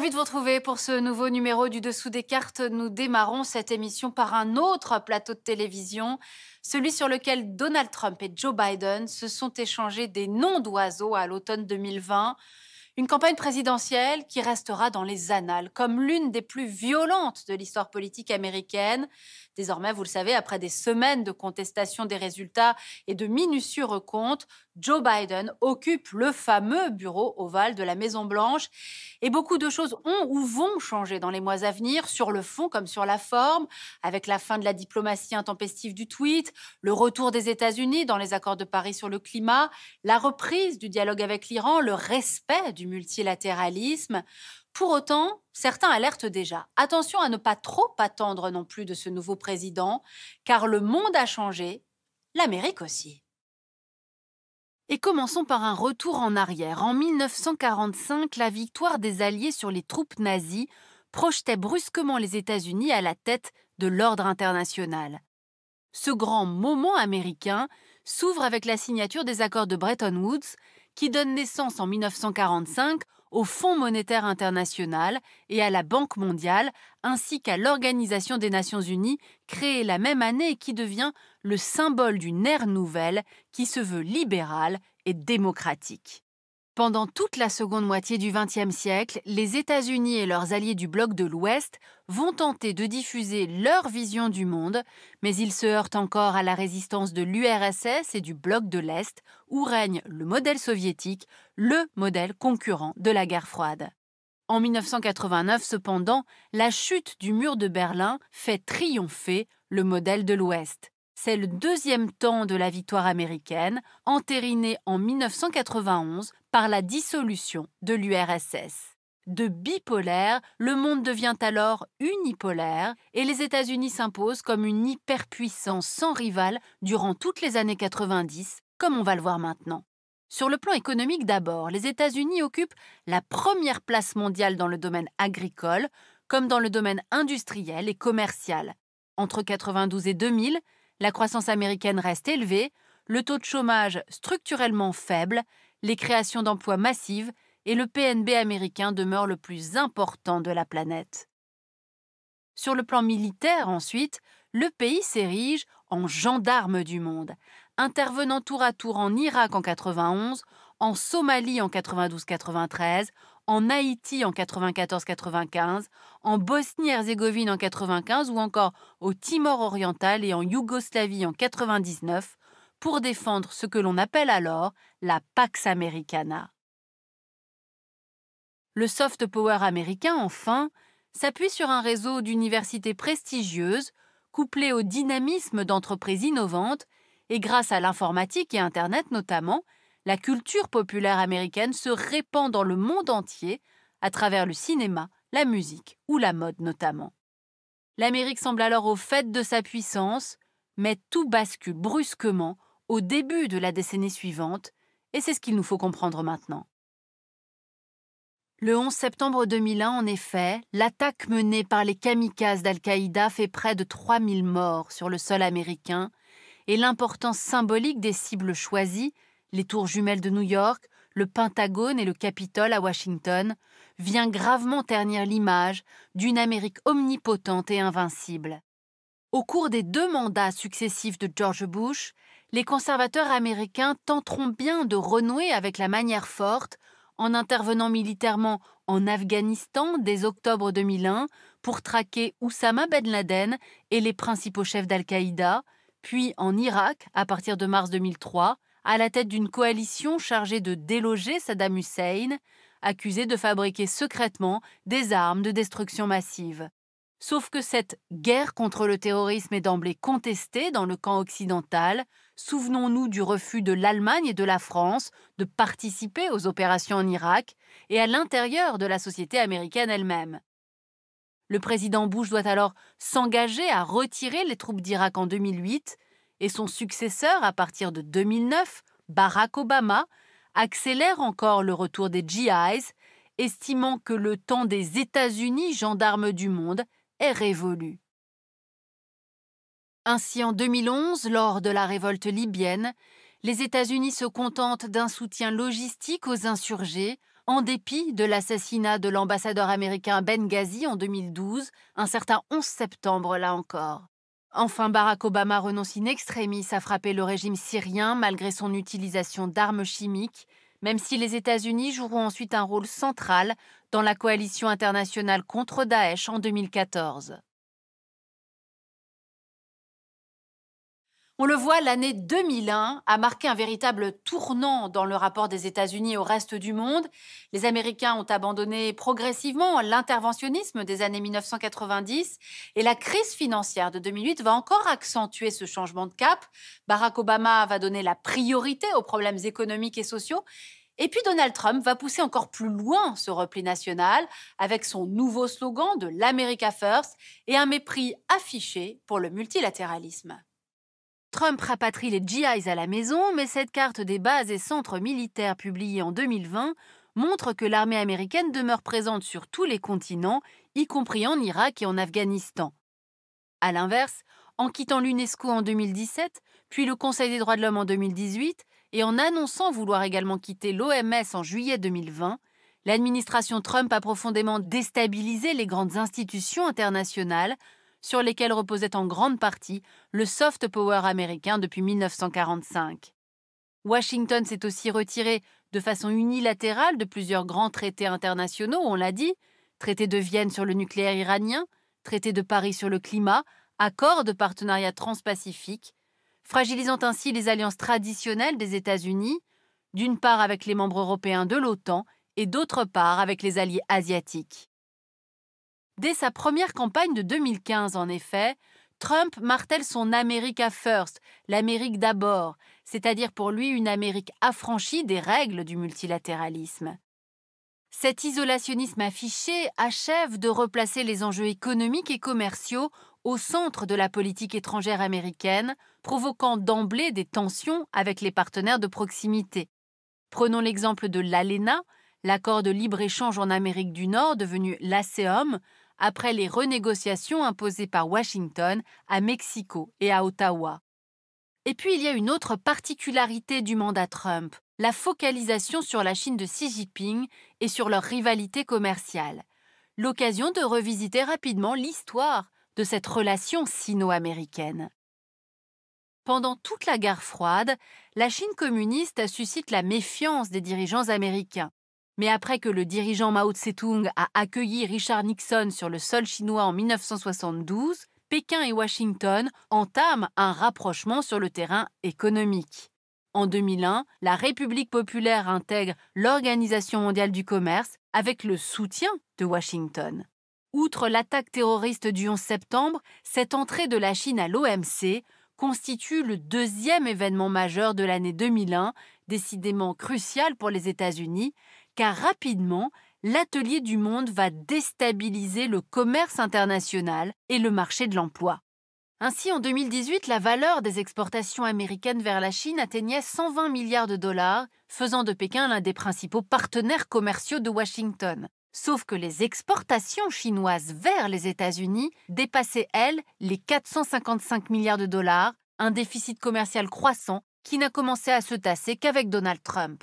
Ravi de vous retrouver pour ce nouveau numéro du Dessous des cartes. Nous démarrons cette émission par un autre plateau de télévision, celui sur lequel Donald Trump et Joe Biden se sont échangés des noms d'oiseaux à l'automne 2020. Une campagne présidentielle qui restera dans les annales comme l'une des plus violentes de l'histoire politique américaine. Désormais, vous le savez, après des semaines de contestation des résultats et de minutieux recomptes, Joe Biden occupe le fameux bureau ovale de la Maison-Blanche. Et beaucoup de choses ont ou vont changer dans les mois à venir, sur le fond comme sur la forme, avec la fin de la diplomatie intempestive du tweet, le retour des États-Unis dans les accords de Paris sur le climat, la reprise du dialogue avec l'Iran, le respect du multilatéralisme. Pour autant, certains alertent déjà. Attention à ne pas trop attendre non plus de ce nouveau président, car le monde a changé, l'Amérique aussi. Et commençons par un retour en arrière. En 1945, la victoire des Alliés sur les troupes nazies projetait brusquement les États-Unis à la tête de l'ordre international. Ce grand moment américain s'ouvre avec la signature des accords de Bretton Woods, qui donne naissance en 1945 au Fonds monétaire international et à la Banque mondiale, ainsi qu'à l'Organisation des Nations unies, créée la même année et qui devient le symbole d'une ère nouvelle qui se veut libérale et démocratique. Pendant toute la seconde moitié du XXe siècle, les États-Unis et leurs alliés du bloc de l'Ouest vont tenter de diffuser leur vision du monde, mais ils se heurtent encore à la résistance de l'URSS et du bloc de l'Est, où règne le modèle soviétique, le modèle concurrent de la guerre froide. En 1989, cependant, la chute du mur de Berlin fait triompher le modèle de l'Ouest. C'est le deuxième temps de la victoire américaine, entérinée en 1991 par la dissolution de l'URSS. De bipolaire, le monde devient alors unipolaire et les États-Unis s'imposent comme une hyperpuissance sans rival durant toutes les années 90, comme on va le voir maintenant. Sur le plan économique d'abord, les États-Unis occupent la première place mondiale dans le domaine agricole, comme dans le domaine industriel et commercial. Entre 92 et 2000, la croissance américaine reste élevée, le taux de chômage structurellement faible, les créations d'emplois massives et le PNB américain demeure le plus important de la planète. Sur le plan militaire, ensuite, le pays s'érige en gendarme du monde, intervenant tour à tour en Irak en 91, en Somalie en 92-93, en Haïti en 1994 95 en Bosnie-Herzégovine en 1995 ou encore au Timor oriental et en Yougoslavie en 1999 pour défendre ce que l'on appelle alors la Pax Americana. Le soft power américain, enfin, s'appuie sur un réseau d'universités prestigieuses couplé au dynamisme d'entreprises innovantes et grâce à l'informatique et Internet notamment, la culture populaire américaine se répand dans le monde entier à travers le cinéma, la musique ou la mode notamment. L'Amérique semble alors au fait de sa puissance, mais tout bascule brusquement au début de la décennie suivante, et c'est ce qu'il nous faut comprendre maintenant. Le 11 septembre 2001, en effet, l'attaque menée par les kamikazes d'Al-Qaïda fait près de 3000 morts sur le sol américain, et l'importance symbolique des cibles choisies les tours jumelles de New York, le Pentagone et le Capitole à Washington, vient gravement ternir l'image d'une Amérique omnipotente et invincible. Au cours des deux mandats successifs de George Bush, les conservateurs américains tenteront bien de renouer avec la manière forte en intervenant militairement en Afghanistan dès octobre 2001 pour traquer Oussama Ben Laden et les principaux chefs d'Al-Qaïda, puis en Irak à partir de mars 2003, à la tête d'une coalition chargée de déloger Saddam Hussein, accusé de fabriquer secrètement des armes de destruction massive. Sauf que cette guerre contre le terrorisme est d'emblée contestée dans le camp occidental. Souvenons-nous du refus de l'Allemagne et de la France de participer aux opérations en Irak et à l'intérieur de la société américaine elle-même. Le président Bush doit alors s'engager à retirer les troupes d'Irak en 2008, et son successeur à partir de 2009, Barack Obama, accélère encore le retour des GIs, estimant que le temps des États-Unis gendarmes du monde est révolu. Ainsi, en 2011, lors de la révolte libyenne, les États-Unis se contentent d'un soutien logistique aux insurgés, en dépit de l'assassinat de l'ambassadeur américain Benghazi en 2012, un certain 11 septembre là encore. Enfin, Barack Obama renonce in extremis à frapper le régime syrien malgré son utilisation d'armes chimiques, même si les États-Unis joueront ensuite un rôle central dans la coalition internationale contre Daesh en 2014. On le voit, l'année 2001 a marqué un véritable tournant dans le rapport des États-Unis au reste du monde. Les Américains ont abandonné progressivement l'interventionnisme des années 1990 et la crise financière de 2008 va encore accentuer ce changement de cap. Barack Obama va donner la priorité aux problèmes économiques et sociaux et puis Donald Trump va pousser encore plus loin ce repli national avec son nouveau slogan de l'America First et un mépris affiché pour le multilatéralisme. Trump rapatrie les GIs à la maison, mais cette carte des bases et centres militaires publiée en 2020 montre que l'armée américaine demeure présente sur tous les continents, y compris en Irak et en Afghanistan. A l'inverse, en quittant l'UNESCO en 2017, puis le Conseil des droits de l'homme en 2018, et en annonçant vouloir également quitter l'OMS en juillet 2020, l'administration Trump a profondément déstabilisé les grandes institutions internationales sur lesquels reposait en grande partie le soft power américain depuis 1945. Washington s'est aussi retiré de façon unilatérale de plusieurs grands traités internationaux, on l'a dit, traité de Vienne sur le nucléaire iranien, traité de Paris sur le climat, accord de partenariat transpacifique, fragilisant ainsi les alliances traditionnelles des États-Unis, d'une part avec les membres européens de l'OTAN et d'autre part avec les alliés asiatiques. Dès sa première campagne de 2015, en effet, Trump martèle son America First, l'Amérique d'abord, c'est-à-dire pour lui une Amérique affranchie des règles du multilatéralisme. Cet isolationnisme affiché achève de replacer les enjeux économiques et commerciaux au centre de la politique étrangère américaine, provoquant d'emblée des tensions avec les partenaires de proximité. Prenons l'exemple de l'ALENA, l'accord de libre-échange en Amérique du Nord devenu l'ACEOM, après les renégociations imposées par Washington à Mexico et à Ottawa. Et puis il y a une autre particularité du mandat Trump, la focalisation sur la Chine de Xi Jinping et sur leur rivalité commerciale. L'occasion de revisiter rapidement l'histoire de cette relation sino-américaine. Pendant toute la guerre froide, la Chine communiste suscite la méfiance des dirigeants américains mais après que le dirigeant Mao Tse-tung a accueilli Richard Nixon sur le sol chinois en 1972, Pékin et Washington entament un rapprochement sur le terrain économique. En 2001, la République populaire intègre l'Organisation mondiale du commerce avec le soutien de Washington. Outre l'attaque terroriste du 11 septembre, cette entrée de la Chine à l'OMC constitue le deuxième événement majeur de l'année 2001, décidément crucial pour les États-Unis, car rapidement, l'atelier du monde va déstabiliser le commerce international et le marché de l'emploi. Ainsi, en 2018, la valeur des exportations américaines vers la Chine atteignait 120 milliards de dollars, faisant de Pékin l'un des principaux partenaires commerciaux de Washington. Sauf que les exportations chinoises vers les États-Unis dépassaient, elles, les 455 milliards de dollars, un déficit commercial croissant qui n'a commencé à se tasser qu'avec Donald Trump.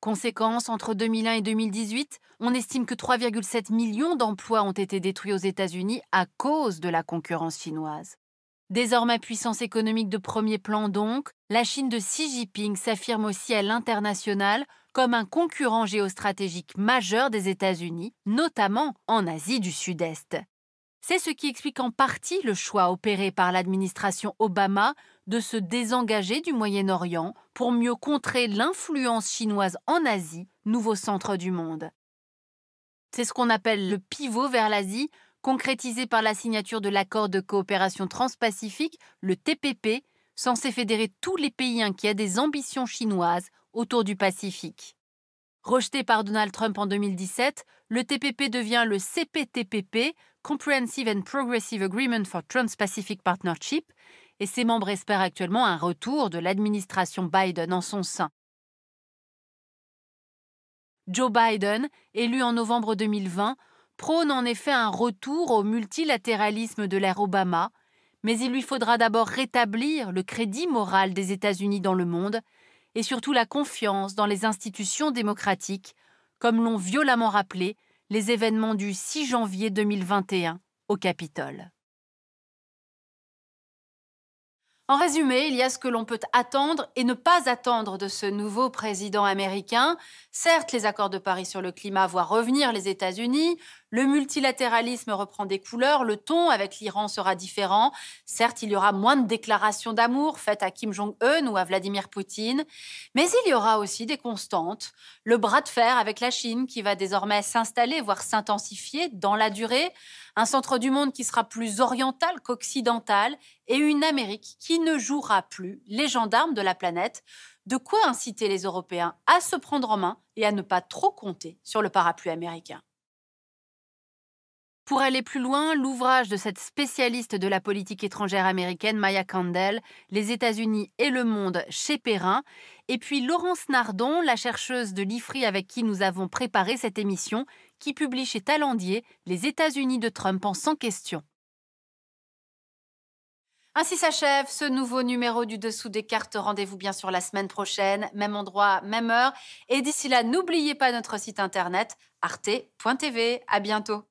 Conséquence, entre 2001 et 2018, on estime que 3,7 millions d'emplois ont été détruits aux États-Unis à cause de la concurrence chinoise. Désormais puissance économique de premier plan donc, la Chine de Xi Jinping s'affirme aussi à l'international comme un concurrent géostratégique majeur des États-Unis, notamment en Asie du Sud-Est. C'est ce qui explique en partie le choix opéré par l'administration Obama de se désengager du Moyen-Orient pour mieux contrer l'influence chinoise en Asie, nouveau centre du monde. C'est ce qu'on appelle le pivot vers l'Asie, concrétisé par la signature de l'accord de coopération transpacifique, le TPP, censé fédérer tous les pays inquiets des ambitions chinoises autour du Pacifique. Rejeté par Donald Trump en 2017, le TPP devient le CPTPP, Comprehensive and Progressive Agreement for Trans-Pacific Partnership, et ses membres espèrent actuellement un retour de l'administration Biden en son sein. Joe Biden, élu en novembre 2020, prône en effet un retour au multilatéralisme de l'ère Obama, mais il lui faudra d'abord rétablir le crédit moral des États-Unis dans le monde et surtout la confiance dans les institutions démocratiques, comme l'ont violemment rappelé les événements du 6 janvier 2021 au Capitole. En résumé, il y a ce que l'on peut attendre et ne pas attendre de ce nouveau président américain. Certes, les accords de Paris sur le climat voient revenir les États-Unis, le multilatéralisme reprend des couleurs, le ton avec l'Iran sera différent. Certes, il y aura moins de déclarations d'amour faites à Kim Jong-un ou à Vladimir Poutine, mais il y aura aussi des constantes. Le bras de fer avec la Chine qui va désormais s'installer, voire s'intensifier dans la durée, un centre du monde qui sera plus oriental qu'occidental et une Amérique qui ne jouera plus les gendarmes de la planète. De quoi inciter les Européens à se prendre en main et à ne pas trop compter sur le parapluie américain. Pour aller plus loin, l'ouvrage de cette spécialiste de la politique étrangère américaine, Maya Kandel, Les États-Unis et le monde chez Perrin, et puis Laurence Nardon, la chercheuse de l'IFRI avec qui nous avons préparé cette émission, qui publie chez Talendier « Les États-Unis de Trump en sans question. Ainsi s'achève ce nouveau numéro du Dessous des cartes. Rendez-vous bien sûr la semaine prochaine, même endroit, même heure. Et d'ici là, n'oubliez pas notre site internet arte.tv. À bientôt.